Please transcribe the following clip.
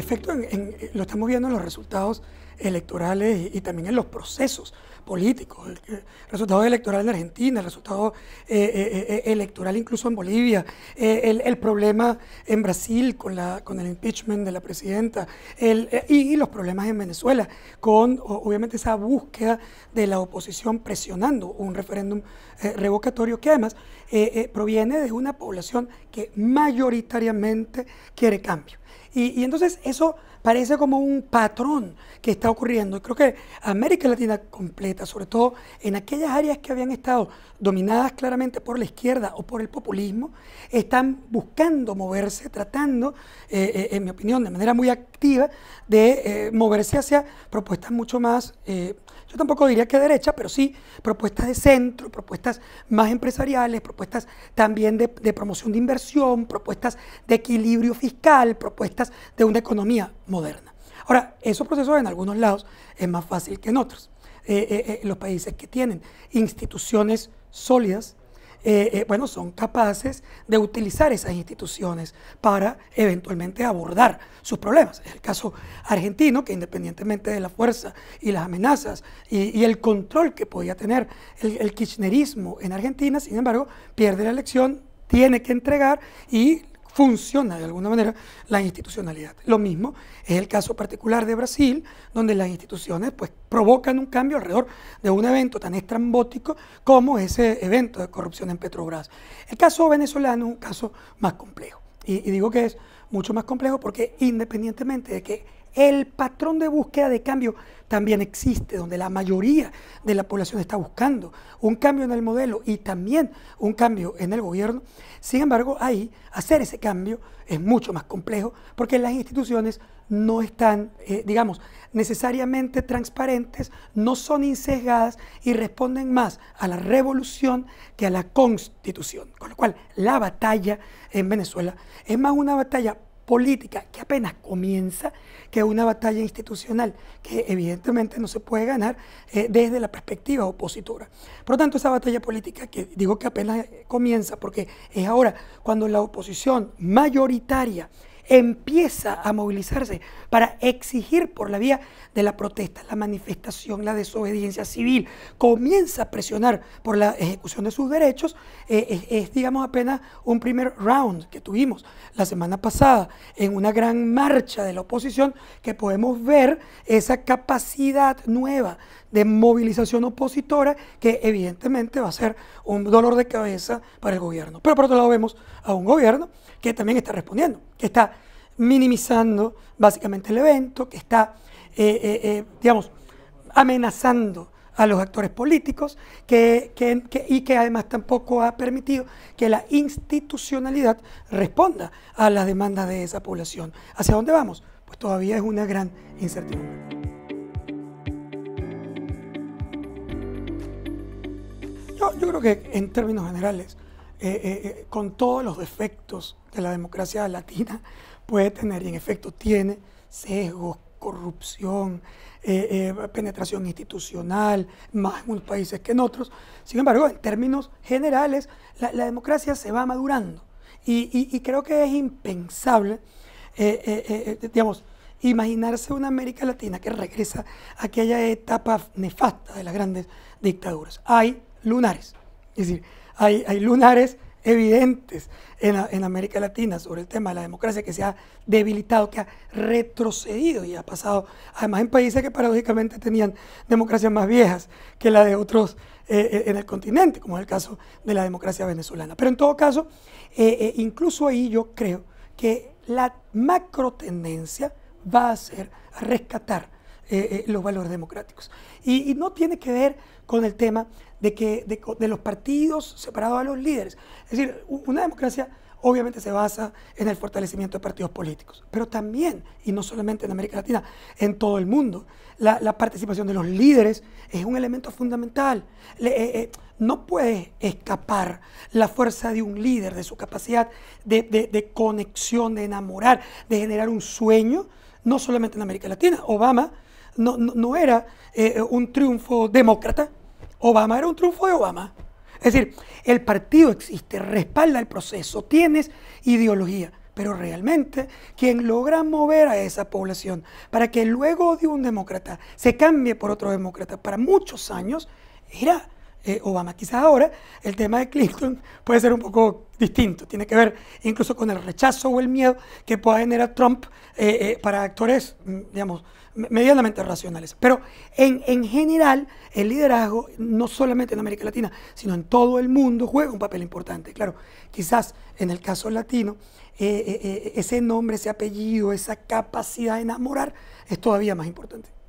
efecto, en, lo estamos viendo en los resultados electorales y, también en los procesos políticos. El, resultado electoral en Argentina, el resultado eh, eh, eh, electoral incluso en Bolivia, el, problema en Brasil con, la, con el impeachment de la presidenta y, los problemas en Venezuela, con obviamente esa búsqueda de la oposición presionando un referéndum revocatorio que además proviene de una población que mayoritariamente quiere cambio. Y, entonces eso parece como un patrón que está ocurriendo. Y creo que América Latina completa, sobre todo en aquellas áreas que habían estado dominadas claramente por la izquierda o por el populismo, están buscando moverse, tratando, eh, eh, en mi opinión, de manera muy activa, de eh, moverse hacia propuestas mucho más, yo tampoco diría que derecha, pero sí propuestas de centro, propuestas más empresariales, propuestas también de, de promoción de inversión, propuestas de equilibrio fiscal, propuestas de una economía moderna. Ahora, esos procesos en algunos lados es más fácil que en otros. Eh, eh, eh, los países que tienen instituciones sólidas, bueno, son capaces de utilizar esas instituciones para eventualmente abordar sus problemas. Es el caso argentino, que independientemente de la fuerza y las amenazas y, el control que podía tener el kirchnerismo en Argentina, sin embargo, pierde la elección tiene que entregar y funciona de alguna manera la institucionalidad. Lo mismo es el caso particular de Brasil, donde las instituciones pues, provocan un cambio alrededor de un evento tan estrambótico como ese evento de corrupción en Petrobras. El caso venezolano es un caso más complejo. Y, y digo que es mucho más complejo porque independientemente de que el patrón de búsqueda de cambio también existe, donde la mayoría de la población está buscando un cambio en el modelo y también un cambio en el gobierno. Sin embargo, ahí hacer ese cambio es mucho más complejo porque las instituciones no están, eh, digamos, necesariamente transparentes, no son insesgadas y responden más a la revolución que a la constitución. Con lo cual, la batalla en Venezuela es más una batalla política que apenas comienza, que es una batalla institucional que evidentemente no se puede ganar eh, desde la perspectiva opositora. Por lo tanto, esa batalla política que digo que apenas comienza, porque es ahora cuando la oposición mayoritaria empieza a movilizarse para exigir por la vía de la protesta, la manifestación, la desobediencia civil, comienza a presionar por la ejecución de sus derechos, eh, es, digamos apenas un primer round que tuvimos la semana pasada en una gran marcha de la oposición que podemos ver esa capacidad nueva de movilización opositora que evidentemente va a ser un dolor de cabeza para el gobierno. Pero por otro lado vemos a un gobierno que también está respondiendo, que está minimizando básicamente el evento, que está, eh, eh, eh, digamos, amenazando a los actores políticos que, y que además tampoco ha permitido que la institucionalidad responda a las demandas de esa población. ¿Hacia dónde vamos? Pues todavía es una gran incertidumbre. Yo, creo que en términos generales, eh, eh, eh, con todos los defectos de la democracia latina puede tener, y en efecto tiene sesgos, corrupción, penetración institucional, más en unos países que en otros. Sin embargo, en términos generales, la, democracia se va madurando. Y, creo que es impensable, digamos, imaginarse una América Latina que regresa a aquella etapa nefasta de las grandes dictaduras. Hay lunares. Es decir, hay, lunares evidentes en, América Latina sobre el tema de la democracia que se ha debilitado, que ha retrocedido y ha pasado, además en países que paradójicamente tenían democracias más viejas que la de otros eh, eh, en el continente, como es el caso de la democracia venezolana. Pero en todo caso, eh, incluso ahí yo creo que la macro tendencia va a ser a rescatar eh, eh, los valores democráticos. Y, no tiene que ver con el tema de, que, de, los partidos separados a los líderes. Es decir, una democracia obviamente se basa en el fortalecimiento de partidos políticos, pero también, y no solamente en América Latina, en todo el mundo, la, participación de los líderes es un elemento fundamental. Eh, no puede escapar la fuerza de un líder, de su capacidad de conexión, de enamorar, de generar un sueño, no solamente en América Latina. Obama no, era eh, un triunfo demócrata, Obama era un triunfo de Obama. Es decir, el partido existe, respalda el proceso, tienes ideología, pero realmente quien logra mover a esa población para que luego de un demócrata se cambie por otro demócrata para muchos años, era eh, Obama. Quizás ahora el tema de Clinton puede ser un poco distinto, tiene que ver incluso con el rechazo o el miedo que pueda generar Trump eh, para actores, mm, digamos, medianamente racionales. Pero en, en, general, el liderazgo, no solamente en América Latina, sino en todo el mundo, juega un papel importante. Claro, quizás en el caso latino, eh, eh, eh, ese nombre, ese apellido, esa capacidad de enamorar es todavía más importante.